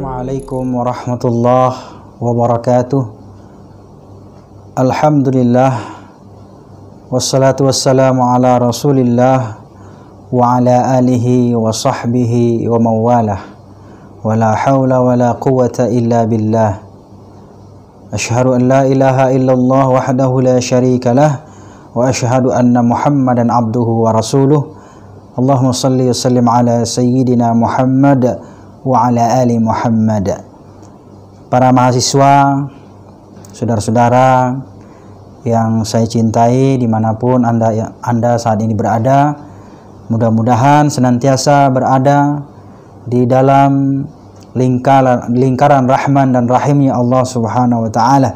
السلام عليكم ورحمة الله وبركاته الحمد لله والصلاة والسلام على رسول الله وعلى آله وصحبه ومواله ولا حول ولا قوة إلا بالله أشهد أن لا إله إلا الله وحده لا شريك له وأشهد أن محمدا عبده ورسوله اللهم صل وسلم على سيدنا محمد wa ala ali Muhammad. Para mahasiswa, saudara-saudara yang saya cintai dimanapun Anda, Anda saat ini berada, mudah-mudahan senantiasa berada di dalam lingkaran, lingkaran rahman dan rahimnya Allah subhanahu wa ta'ala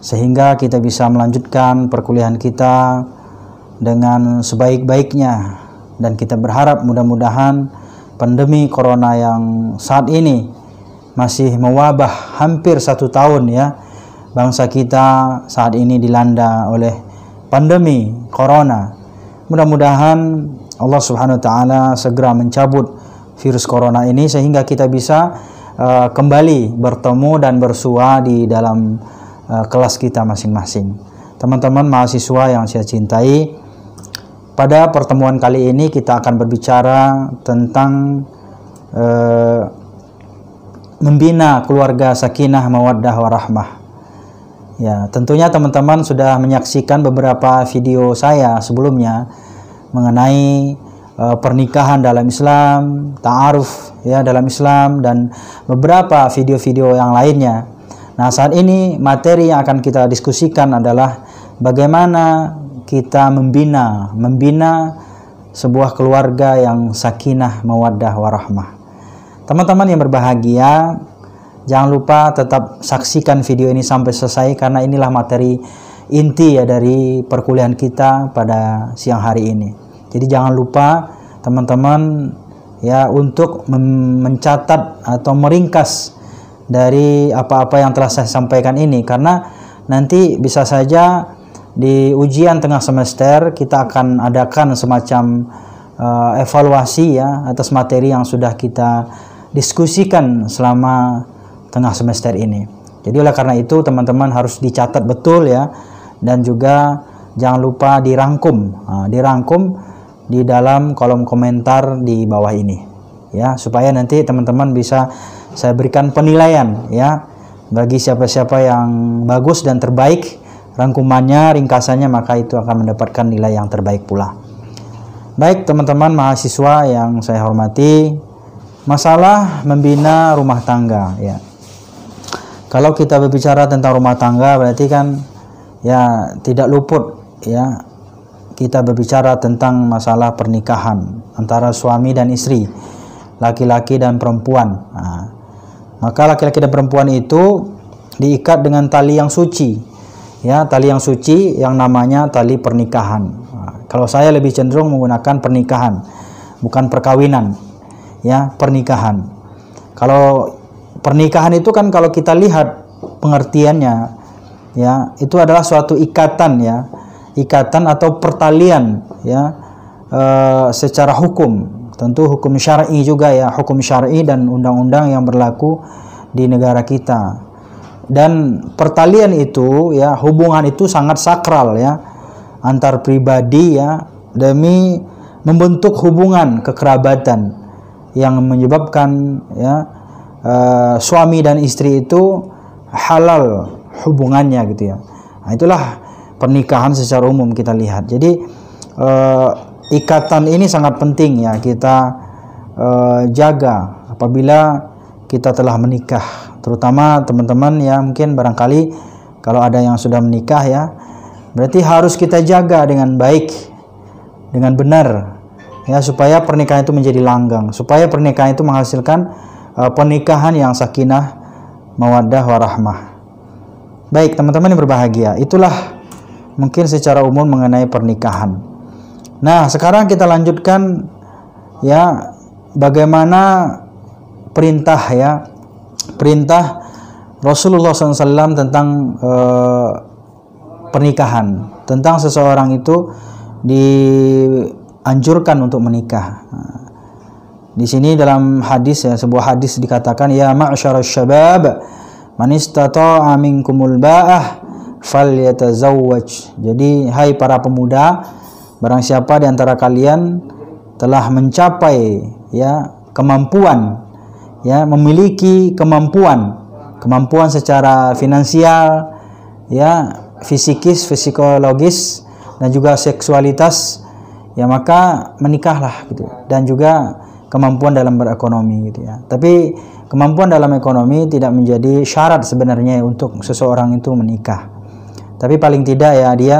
sehingga kita bisa melanjutkan perkuliahan kita dengan sebaik-baiknya dan kita berharap mudah-mudahan pandemi corona yang saat ini masih mewabah hampir satu tahun ya bangsa kita saat ini dilanda oleh pandemi corona mudah-mudahan Allah subhanahu wa ta'ala segera mencabut virus corona ini sehingga kita bisa uh, kembali bertemu dan bersua di dalam uh, kelas kita masing-masing teman-teman mahasiswa yang saya cintai pada pertemuan kali ini kita akan berbicara tentang eh, membina keluarga sakinah mawaddah warahmah. Ya, tentunya teman-teman sudah menyaksikan beberapa video saya sebelumnya mengenai eh, pernikahan dalam Islam, ta'aruf ya dalam Islam dan beberapa video-video yang lainnya. Nah, saat ini materi yang akan kita diskusikan adalah bagaimana kita membina membina sebuah keluarga yang sakinah mawaddah warahmah teman-teman yang berbahagia jangan lupa tetap saksikan video ini sampai selesai karena inilah materi inti ya dari perkuliahan kita pada siang hari ini jadi jangan lupa teman-teman ya untuk mencatat atau meringkas dari apa-apa yang telah saya sampaikan ini karena nanti bisa saja di ujian tengah semester kita akan adakan semacam uh, evaluasi ya atas materi yang sudah kita diskusikan selama tengah semester ini. Jadi oleh karena itu teman-teman harus dicatat betul ya dan juga jangan lupa dirangkum, uh, dirangkum di dalam kolom komentar di bawah ini ya supaya nanti teman-teman bisa saya berikan penilaian ya bagi siapa-siapa yang bagus dan terbaik rangkumannya, ringkasannya maka itu akan mendapatkan nilai yang terbaik pula. Baik teman-teman mahasiswa yang saya hormati, masalah membina rumah tangga ya. Kalau kita berbicara tentang rumah tangga berarti kan ya tidak luput ya kita berbicara tentang masalah pernikahan antara suami dan istri, laki-laki dan perempuan. Nah, maka laki-laki dan perempuan itu diikat dengan tali yang suci ya tali yang suci yang namanya tali pernikahan. Nah, kalau saya lebih cenderung menggunakan pernikahan, bukan perkawinan, ya pernikahan. Kalau pernikahan itu kan kalau kita lihat pengertiannya, ya itu adalah suatu ikatan ya, ikatan atau pertalian ya e, secara hukum. Tentu hukum syar'i juga ya, hukum syar'i dan undang-undang yang berlaku di negara kita dan pertalian itu ya hubungan itu sangat sakral ya antar pribadi ya demi membentuk hubungan kekerabatan yang menyebabkan ya uh, suami dan istri itu halal hubungannya gitu ya nah, itulah pernikahan secara umum kita lihat jadi uh, ikatan ini sangat penting ya kita uh, jaga apabila kita telah menikah terutama teman-teman ya mungkin barangkali kalau ada yang sudah menikah ya berarti harus kita jaga dengan baik dengan benar ya supaya pernikahan itu menjadi langgang supaya pernikahan itu menghasilkan uh, pernikahan yang sakinah mawaddah warahmah baik teman-teman yang berbahagia itulah mungkin secara umum mengenai pernikahan nah sekarang kita lanjutkan ya bagaimana perintah ya perintah Rasulullah SAW tentang e, pernikahan tentang seseorang itu dianjurkan untuk menikah di sini dalam hadis ya sebuah hadis dikatakan ya ma'syarasy syabab man istata'a minkumul ba'ah falyatazawwaj jadi hai para pemuda barang siapa di antara kalian telah mencapai ya kemampuan ya memiliki kemampuan kemampuan secara finansial ya fisikis psikologis dan juga seksualitas ya maka menikahlah gitu dan juga kemampuan dalam berekonomi gitu ya tapi kemampuan dalam ekonomi tidak menjadi syarat sebenarnya untuk seseorang itu menikah tapi paling tidak ya dia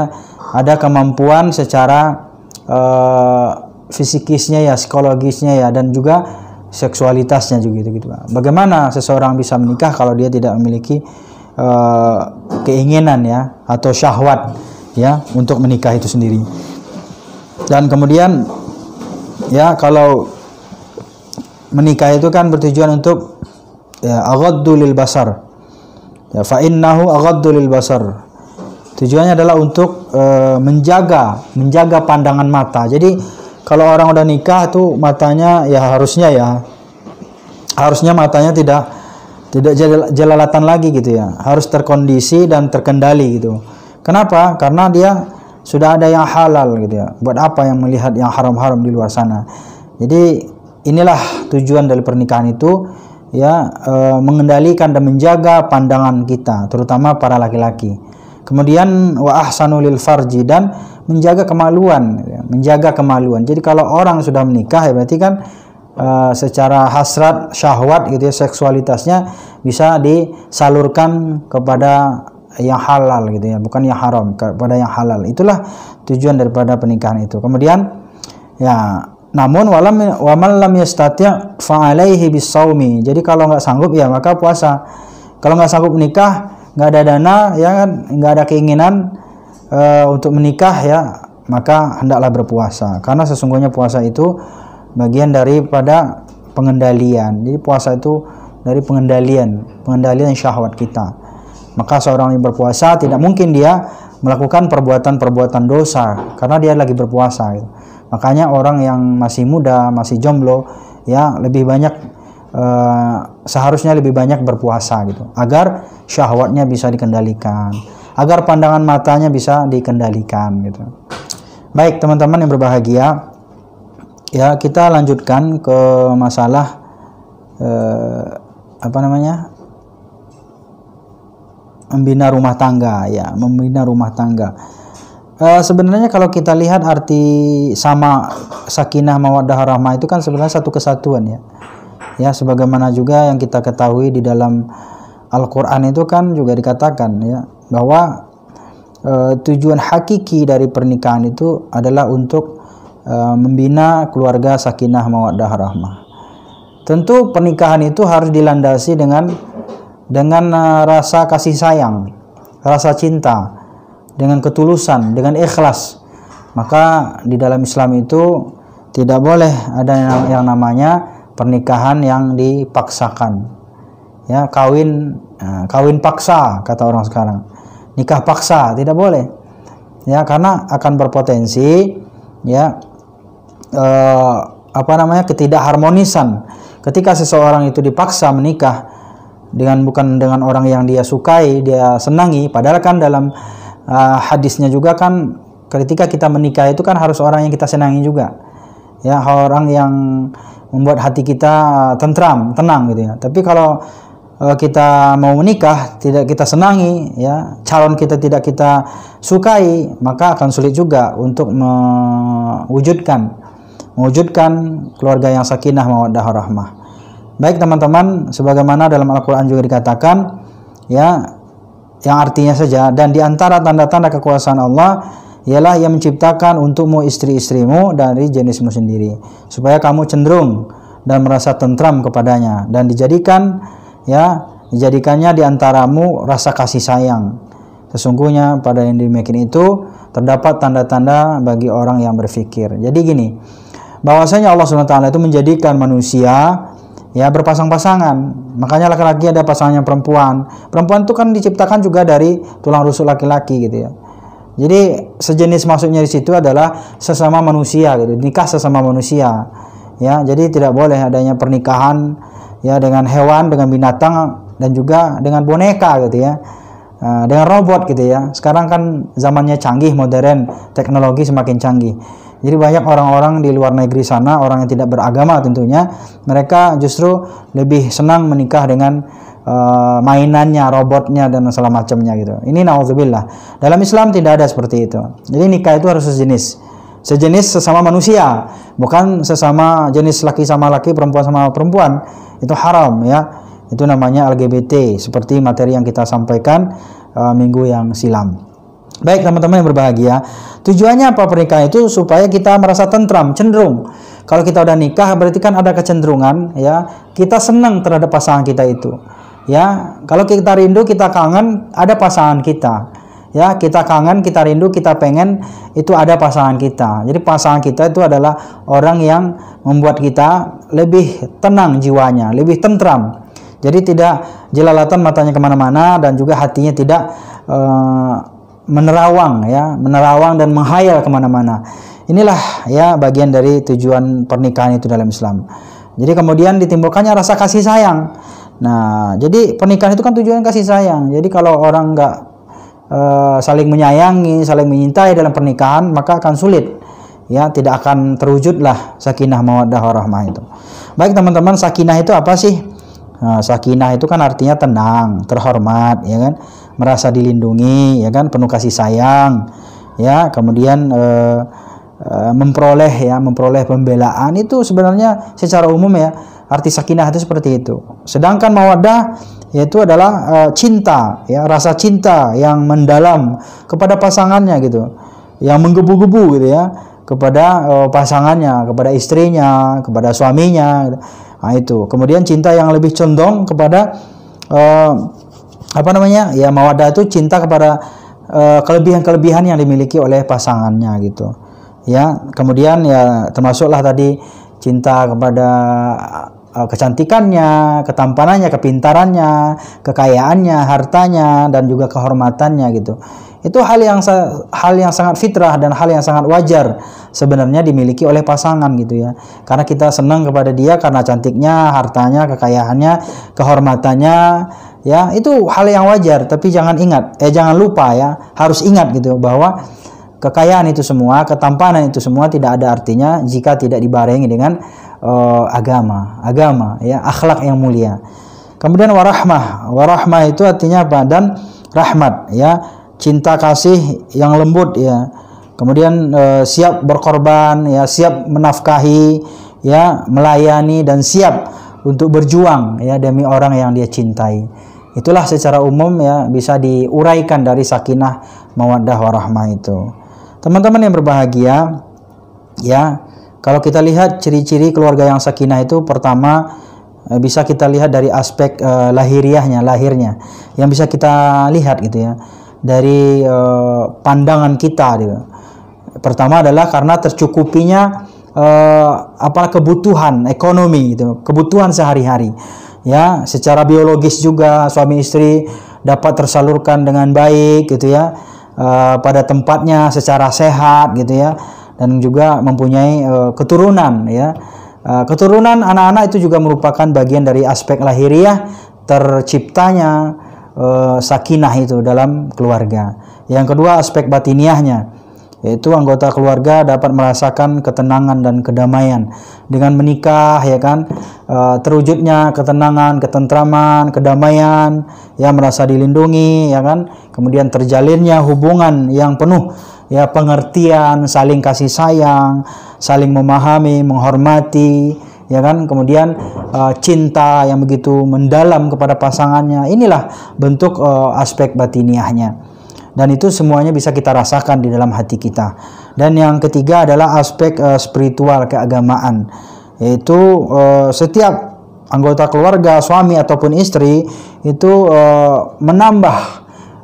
ada kemampuan secara uh, fisikisnya ya psikologisnya ya dan juga seksualitasnya juga gitu gitu bagaimana seseorang bisa menikah kalau dia tidak memiliki uh, keinginan ya atau syahwat ya untuk menikah itu sendiri dan kemudian ya kalau menikah itu kan bertujuan untuk ya, aghaddu lil basar ya fa innahu aghaddu lil basar tujuannya adalah untuk uh, menjaga menjaga pandangan mata jadi kalau orang udah nikah tuh matanya ya harusnya ya harusnya matanya tidak tidak jelalatan lagi gitu ya harus terkondisi dan terkendali gitu kenapa karena dia sudah ada yang halal gitu ya buat apa yang melihat yang haram-haram di luar sana jadi inilah tujuan dari pernikahan itu ya e, mengendalikan dan menjaga pandangan kita terutama para laki-laki kemudian wa ahsanu farji dan menjaga kemaluan, ya, menjaga kemaluan. Jadi kalau orang sudah menikah ya berarti kan uh, secara hasrat syahwat gitu ya seksualitasnya bisa disalurkan kepada yang halal gitu ya, bukan yang haram, kepada yang halal. Itulah tujuan daripada pernikahan itu. Kemudian ya namun walam waman lam yastati' fa alaihi bisawmi. Jadi kalau nggak sanggup ya maka puasa. Kalau nggak sanggup menikah, nggak ada dana ya kan, nggak ada keinginan Eh, untuk menikah ya maka hendaklah berpuasa karena sesungguhnya puasa itu bagian daripada pengendalian jadi puasa itu dari pengendalian pengendalian syahwat kita maka seorang yang berpuasa tidak mungkin dia melakukan perbuatan-perbuatan dosa karena dia lagi berpuasa makanya orang yang masih muda masih jomblo ya lebih banyak eh, seharusnya lebih banyak berpuasa gitu agar syahwatnya bisa dikendalikan agar pandangan matanya bisa dikendalikan gitu. Baik, teman-teman yang berbahagia, ya kita lanjutkan ke masalah eh, apa namanya? membina rumah tangga ya, membina rumah tangga. Uh, sebenarnya kalau kita lihat arti sama sakinah mawaddah rahmah itu kan sebenarnya satu kesatuan ya. Ya sebagaimana juga yang kita ketahui di dalam Al-Qur'an itu kan juga dikatakan ya bahwa e, tujuan hakiki dari pernikahan itu adalah untuk e, membina keluarga sakinah mawaddah rahmah. Tentu pernikahan itu harus dilandasi dengan dengan e, rasa kasih sayang, rasa cinta, dengan ketulusan, dengan ikhlas. Maka di dalam Islam itu tidak boleh ada yang namanya pernikahan yang dipaksakan. Ya, kawin kawin paksa kata orang sekarang nikah paksa tidak boleh ya karena akan berpotensi ya eh, apa namanya ketidakharmonisan ketika seseorang itu dipaksa menikah dengan bukan dengan orang yang dia sukai dia senangi padahal kan dalam eh, hadisnya juga kan ketika kita menikah itu kan harus orang yang kita senangi juga ya orang yang membuat hati kita eh, tentram tenang gitu ya tapi kalau Eh, kita mau menikah tidak kita senangi ya calon kita tidak kita sukai maka akan sulit juga untuk mewujudkan mewujudkan keluarga yang sakinah mawaddah rahmah baik teman-teman sebagaimana dalam Al-Qur'an juga dikatakan ya yang artinya saja dan di antara tanda-tanda kekuasaan Allah ialah yang menciptakan untukmu istri-istrimu dari jenismu sendiri supaya kamu cenderung dan merasa tentram kepadanya dan dijadikan ya jadikannya di antaramu rasa kasih sayang sesungguhnya pada yang dimakin itu terdapat tanda-tanda bagi orang yang berpikir jadi gini bahwasanya Allah Subhanahu taala itu menjadikan manusia ya berpasang-pasangan. Makanya laki-laki ada pasangannya perempuan. Perempuan itu kan diciptakan juga dari tulang rusuk laki-laki gitu ya. Jadi sejenis maksudnya di situ adalah sesama manusia gitu, nikah sesama manusia. Ya, jadi tidak boleh adanya pernikahan ya dengan hewan dengan binatang dan juga dengan boneka gitu ya eh, dengan robot gitu ya sekarang kan zamannya canggih modern teknologi semakin canggih jadi banyak orang-orang di luar negeri sana, orang yang tidak beragama tentunya, mereka justru lebih senang menikah dengan uh, mainannya, robotnya dan segala macamnya gitu. Ini naudzubillah. Dalam Islam tidak ada seperti itu. Jadi nikah itu harus sejenis. Sejenis sesama manusia, bukan sesama jenis laki sama laki, perempuan sama perempuan itu haram ya itu namanya LGBT seperti materi yang kita sampaikan uh, minggu yang silam baik teman-teman yang berbahagia tujuannya apa pernikahan itu supaya kita merasa tentram cenderung kalau kita udah nikah berarti kan ada kecenderungan ya kita senang terhadap pasangan kita itu ya kalau kita rindu kita kangen ada pasangan kita ya kita kangen kita rindu kita pengen itu ada pasangan kita jadi pasangan kita itu adalah orang yang membuat kita lebih tenang jiwanya lebih tentram jadi tidak jelalatan matanya kemana-mana dan juga hatinya tidak e, menerawang ya menerawang dan menghayal kemana-mana inilah ya bagian dari tujuan pernikahan itu dalam Islam jadi kemudian ditimbulkannya rasa kasih sayang nah jadi pernikahan itu kan tujuan kasih sayang jadi kalau orang nggak e, saling menyayangi, saling menyintai dalam pernikahan, maka akan sulit ya tidak akan terwujudlah sakinah mawaddah warahmah itu. Baik teman-teman, sakinah itu apa sih? Nah, sakinah itu kan artinya tenang, terhormat, ya kan, merasa dilindungi, ya kan, penuh kasih sayang, ya, kemudian e, memperoleh ya, memperoleh pembelaan itu sebenarnya secara umum ya arti sakinah itu seperti itu. Sedangkan mawaddah yaitu adalah uh, cinta ya rasa cinta yang mendalam kepada pasangannya gitu yang menggebu-gebu gitu ya kepada uh, pasangannya kepada istrinya kepada suaminya gitu. nah, itu kemudian cinta yang lebih condong kepada uh, apa namanya ya mawadah itu cinta kepada kelebihan-kelebihan yang dimiliki oleh pasangannya gitu ya kemudian ya termasuklah tadi cinta kepada Eh, kecantikannya, ketampanannya, kepintarannya, kekayaannya, hartanya dan juga kehormatannya gitu. Itu hal yang hal yang sangat fitrah dan hal yang sangat wajar sebenarnya dimiliki oleh pasangan gitu ya. Karena kita senang kepada dia karena cantiknya, hartanya, kekayaannya, kehormatannya ya. Itu hal yang wajar, tapi jangan ingat eh jangan lupa ya, harus ingat gitu bahwa kekayaan itu semua, ketampanan itu semua tidak ada artinya jika tidak dibarengi dengan uh, agama, agama ya, akhlak yang mulia. Kemudian warahmah, warahmah itu artinya apa? Dan rahmat ya, cinta kasih yang lembut ya. Kemudian uh, siap berkorban ya, siap menafkahi ya, melayani dan siap untuk berjuang ya demi orang yang dia cintai. Itulah secara umum ya bisa diuraikan dari sakinah mawaddah warahmah itu. Teman-teman yang berbahagia ya kalau kita lihat ciri-ciri keluarga yang sakinah itu pertama eh, bisa kita lihat dari aspek uh, lahiriahnya, lahirnya. Yang bisa kita lihat gitu ya dari uh, pandangan kita gitu. Pertama adalah karena tercukupinya uh, apa kebutuhan ekonomi gitu, kebutuhan sehari-hari. Ya, secara biologis juga suami istri dapat tersalurkan dengan baik gitu ya. Uh, pada tempatnya secara sehat gitu ya dan juga mempunyai uh, keturunan ya. Uh, keturunan anak-anak itu juga merupakan bagian dari aspek lahiriah terciptanya uh, sakinah itu dalam keluarga. Yang kedua aspek batiniahnya yaitu anggota keluarga dapat merasakan ketenangan dan kedamaian dengan menikah ya kan uh, terwujudnya ketenangan, ketentraman, kedamaian ya merasa dilindungi ya kan kemudian terjalinnya hubungan yang penuh ya pengertian, saling kasih sayang, saling memahami, menghormati, ya kan? Kemudian uh, cinta yang begitu mendalam kepada pasangannya. Inilah bentuk uh, aspek batiniahnya. Dan itu semuanya bisa kita rasakan di dalam hati kita. Dan yang ketiga adalah aspek uh, spiritual keagamaan, yaitu uh, setiap anggota keluarga, suami ataupun istri itu uh, menambah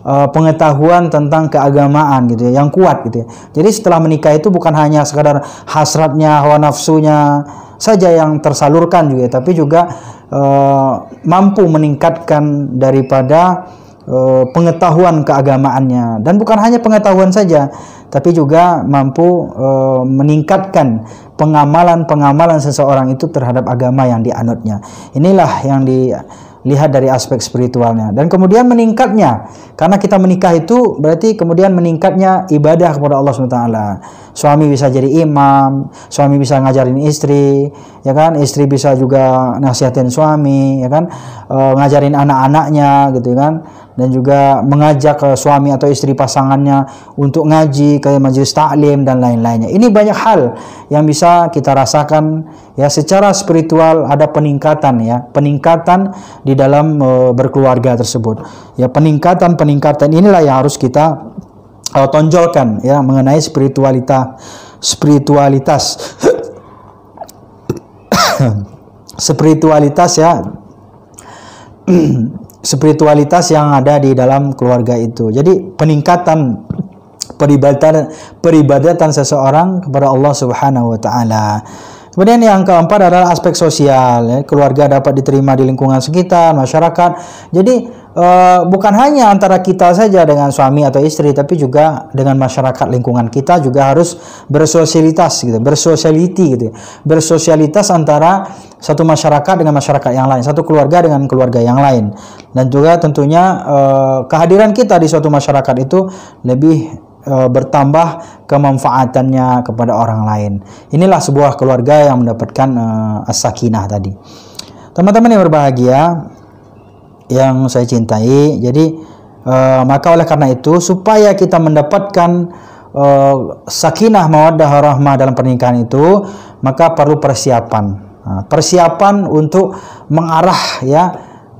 Eh, pengetahuan tentang keagamaan gitu ya yang kuat gitu ya jadi setelah menikah itu bukan hanya sekadar hasratnya hawa nafsunya saja yang tersalurkan juga ya, tapi juga uh, mampu meningkatkan daripada uh, pengetahuan keagamaannya dan bukan hanya pengetahuan saja tapi juga mampu uh, meningkatkan pengamalan-pengamalan seseorang itu terhadap agama yang dianutnya inilah yang di lihat dari aspek spiritualnya dan kemudian meningkatnya karena kita menikah itu berarti kemudian meningkatnya ibadah kepada Allah SWT suami bisa jadi imam suami bisa ngajarin istri ya kan istri bisa juga nasihatin suami ya kan e, ngajarin anak-anaknya gitu ya kan dan juga mengajak eh, suami atau istri pasangannya untuk ngaji ke majelis taklim dan lain-lainnya. Ini banyak hal yang bisa kita rasakan ya secara spiritual ada peningkatan ya, peningkatan di dalam uh, berkeluarga tersebut. Ya peningkatan-peningkatan inilah yang harus kita uh, tonjolkan ya mengenai spiritualitas spiritualitas spiritualitas ya spiritualitas yang ada di dalam keluarga itu. Jadi peningkatan peribadatan peribadatan seseorang kepada Allah Subhanahu wa taala. Kemudian yang keempat adalah aspek sosial. Ya. Keluarga dapat diterima di lingkungan sekitar, masyarakat. Jadi Eh, bukan hanya antara kita saja dengan suami atau istri, tapi juga dengan masyarakat lingkungan kita juga harus bersosialitas gitu, bersosialiti gitu, ya. bersosialitas antara satu masyarakat dengan masyarakat yang lain, satu keluarga dengan keluarga yang lain, dan juga tentunya eh, kehadiran kita di suatu masyarakat itu lebih eh, bertambah kemanfaatannya kepada orang lain. Inilah sebuah keluarga yang mendapatkan uh, as-sakinah tadi. Teman-teman yang berbahagia, yang saya cintai. Jadi uh, maka oleh karena itu supaya kita mendapatkan uh, sakinah mawaddah rahmah dalam pernikahan itu maka perlu persiapan. Nah, persiapan untuk mengarah ya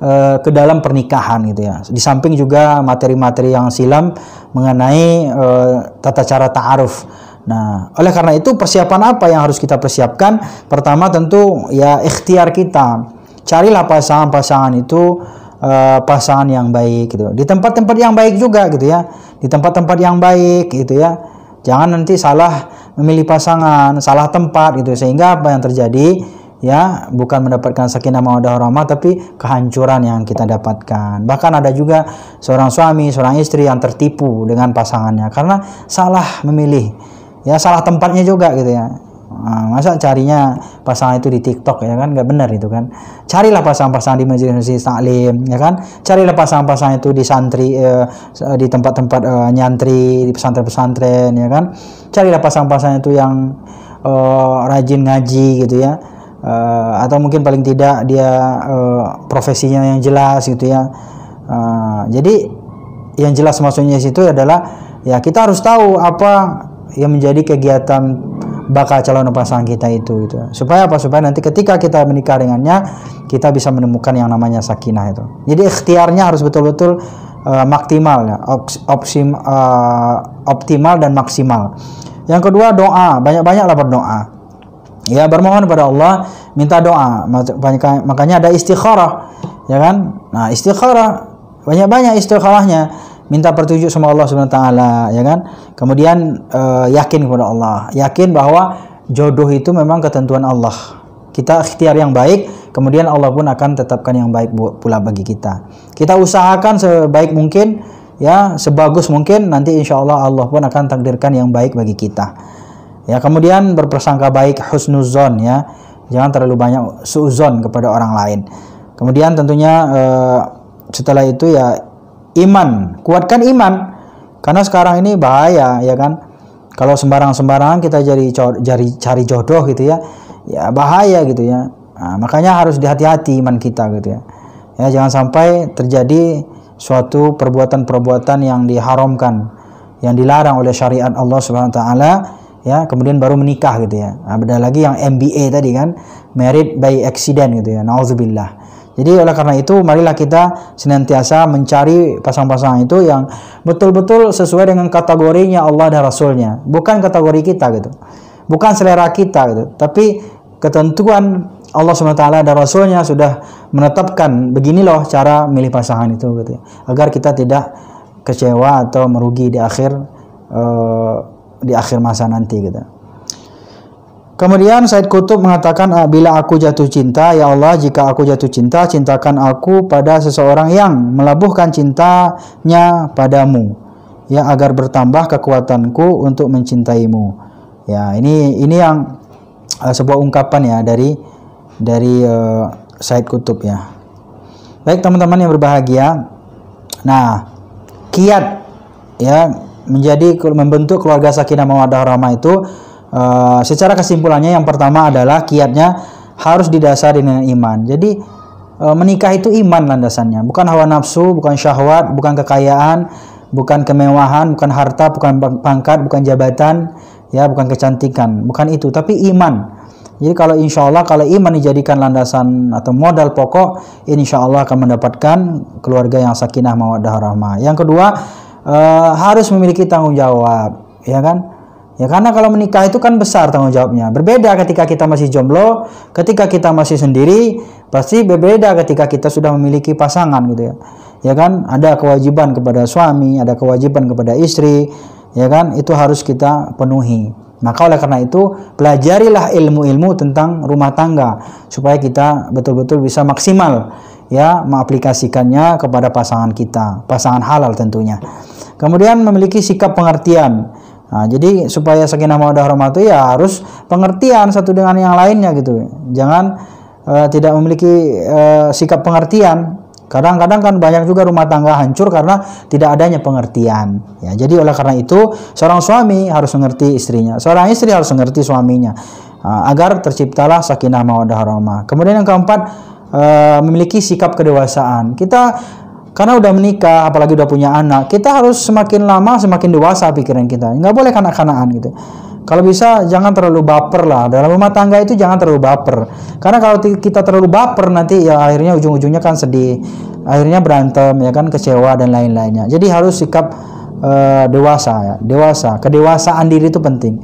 eh, ke dalam pernikahan gitu ya. Di samping juga materi-materi yang silam mengenai uh, tata cara ta'aruf. Nah, oleh karena itu persiapan apa yang harus kita persiapkan? Pertama tentu ya ikhtiar kita. Carilah pasangan-pasangan itu Eh, pasangan yang baik gitu. Di tempat-tempat yang baik juga gitu ya. Di tempat-tempat yang baik gitu ya. Jangan nanti salah memilih pasangan, salah tempat gitu sehingga apa yang terjadi ya bukan mendapatkan sakinah mawaddah warahmah tapi kehancuran yang kita dapatkan. Bahkan ada juga seorang suami, seorang istri yang tertipu dengan pasangannya karena salah memilih. Ya salah tempatnya juga gitu ya. Ah, masa carinya pasangan itu di TikTok ya kan nggak benar itu kan. Carilah pasangan-pasangan di majelis taklim ya kan. Carilah pasangan-pasangan itu di santri eh, di tempat-tempat eh, nyantri di pesantren-pesantren ya kan. Carilah pasangan-pasangan itu yang eh, rajin ngaji gitu ya. Eh, atau mungkin paling tidak dia eh, profesinya yang jelas gitu ya. Eh, jadi yang jelas maksudnya situ adalah ya kita harus tahu apa yang menjadi kegiatan bakal calon pasangan kita itu gitu. Supaya apa? Supaya nanti ketika kita menikah dengannya kita bisa menemukan yang namanya sakinah itu. Jadi ikhtiarnya harus betul-betul uh, maksimal ya, opsim, uh, optimal dan maksimal. Yang kedua doa, banyak-banyaklah berdoa. Ya bermohon kepada Allah, minta doa. Makanya ada istikharah, ya kan? Nah, istikharah banyak-banyak istikharahnya minta pertunjuk sama Allah Subhanahu taala ya kan kemudian e, yakin kepada Allah yakin bahwa jodoh itu memang ketentuan Allah kita ikhtiar yang baik kemudian Allah pun akan tetapkan yang baik pula bagi kita kita usahakan sebaik mungkin ya sebagus mungkin nanti insya Allah Allah pun akan takdirkan yang baik bagi kita ya kemudian berprasangka baik husnuzon ya jangan terlalu banyak suzon kepada orang lain kemudian tentunya e, setelah itu ya iman kuatkan iman karena sekarang ini bahaya ya kan kalau sembarang-sembarangan kita jadi cari cari jodoh gitu ya ya bahaya gitu ya nah, makanya harus dihati-hati iman kita gitu ya ya jangan sampai terjadi suatu perbuatan-perbuatan yang diharamkan yang dilarang oleh syariat Allah Subhanahu wa taala ya kemudian baru menikah gitu ya nah, beda lagi yang MBA tadi kan married by accident gitu ya nauzubillah jadi oleh karena itu marilah kita senantiasa mencari pasang pasangan itu yang betul-betul sesuai dengan kategorinya Allah dan Rasulnya, bukan kategori kita gitu, bukan selera kita gitu, tapi ketentuan Allah SWT dan Rasulnya sudah menetapkan begini loh cara milih pasangan itu gitu ya. agar kita tidak kecewa atau merugi di akhir uh, di akhir masa nanti gitu. Kemudian Said Kutub mengatakan, ah, bila aku jatuh cinta, ya Allah, jika aku jatuh cinta, cintakan aku pada seseorang yang melabuhkan cintanya padamu, ya agar bertambah kekuatanku untuk mencintaimu. Ya, ini ini yang uh, sebuah ungkapan ya dari dari uh, Said Kutub ya. Baik teman-teman yang berbahagia, nah kiat ya menjadi membentuk keluarga sakinah mawaddah rahmah itu Eh, secara kesimpulannya yang pertama adalah kiatnya harus didasari dengan iman. Jadi e, menikah itu iman landasannya, bukan hawa nafsu, bukan syahwat, bukan kekayaan, bukan kemewahan, bukan harta, bukan pangkat, bukan jabatan, ya bukan kecantikan, bukan itu, tapi iman. Jadi kalau insya Allah kalau iman dijadikan landasan atau modal pokok, insya Allah akan mendapatkan keluarga yang sakinah mawaddah rahmah. Yang kedua uh, harus memiliki tanggung jawab, ya kan? Ya karena kalau menikah itu kan besar tanggung jawabnya. Berbeda ketika kita masih jomblo, ketika kita masih sendiri, pasti berbeda ketika kita sudah memiliki pasangan gitu ya. Ya kan ada kewajiban kepada suami, ada kewajiban kepada istri, ya kan itu harus kita penuhi. Maka oleh karena itu pelajarilah ilmu-ilmu tentang rumah tangga supaya kita betul-betul bisa maksimal ya mengaplikasikannya kepada pasangan kita, pasangan halal tentunya. Kemudian memiliki sikap pengertian Nah, jadi supaya sakinah mawaddah warahmah itu ya harus pengertian satu dengan yang lainnya gitu. Jangan uh, tidak memiliki uh, sikap pengertian. Kadang-kadang kan banyak juga rumah tangga hancur karena tidak adanya pengertian. Ya, jadi oleh karena itu seorang suami harus mengerti istrinya, seorang istri harus mengerti suaminya uh, agar terciptalah sakinah mawaddah warahmah. Kemudian yang keempat eh, memiliki sikap kedewasaan. Kita karena udah menikah, apalagi udah punya anak, kita harus semakin lama semakin dewasa pikiran kita. Nggak boleh kanak-kanakan gitu. Kalau bisa jangan terlalu baper lah. Dalam rumah tangga itu jangan terlalu baper. Karena kalau kita terlalu baper nanti ya akhirnya ujung-ujungnya kan sedih. Akhirnya berantem ya kan kecewa dan lain-lainnya. Jadi harus sikap uh, dewasa ya. Dewasa, kedewasaan diri itu penting.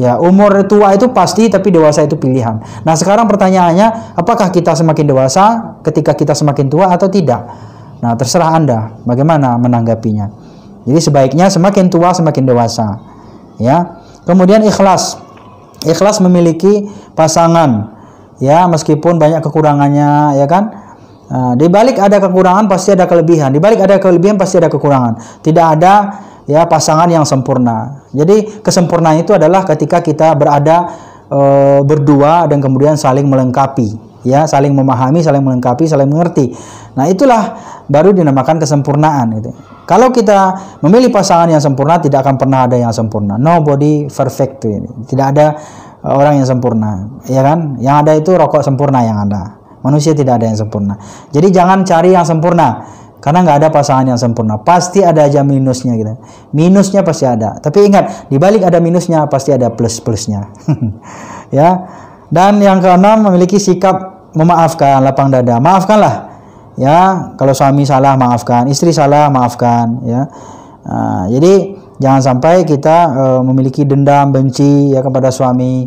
Ya, umur tua itu pasti tapi dewasa itu pilihan. Nah, sekarang pertanyaannya apakah kita semakin dewasa ketika kita semakin tua atau tidak? Nah, terserah Anda bagaimana menanggapinya. Jadi sebaiknya semakin tua semakin dewasa. Ya. Kemudian ikhlas. Ikhlas memiliki pasangan. Ya, meskipun banyak kekurangannya, ya kan? Nah, di balik ada kekurangan pasti ada kelebihan. Di balik ada kelebihan pasti ada kekurangan. Tidak ada ya pasangan yang sempurna. Jadi kesempurnaan itu adalah ketika kita berada eh, berdua dan kemudian saling melengkapi ya saling memahami saling melengkapi saling mengerti nah itulah baru dinamakan kesempurnaan gitu kalau kita memilih pasangan yang sempurna tidak akan pernah ada yang sempurna nobody perfect tuh gitu. ini tidak ada e, orang yang sempurna ya kan yang ada itu rokok sempurna yang ada manusia tidak ada yang sempurna jadi jangan cari yang sempurna karena nggak ada pasangan yang sempurna pasti ada aja minusnya gitu minusnya pasti ada tapi ingat dibalik ada minusnya pasti ada plus plusnya ya dan yang keenam memiliki sikap memaafkan lapang dada maafkanlah ya kalau suami salah maafkan istri salah maafkan ya nah, jadi jangan sampai kita uh, memiliki dendam benci ya kepada suami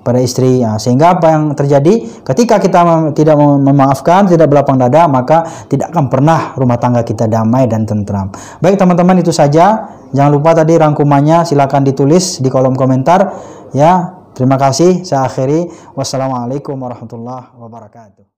pada istri ya. sehingga apa yang terjadi ketika kita mem tidak mem memaafkan tidak berlapang dada maka tidak akan pernah rumah tangga kita damai dan tentram baik teman-teman itu saja jangan lupa tadi rangkumannya silahkan ditulis di kolom komentar ya Terima kasih. Saya akhiri. Wassalamualaikum warahmatullahi wabarakatuh.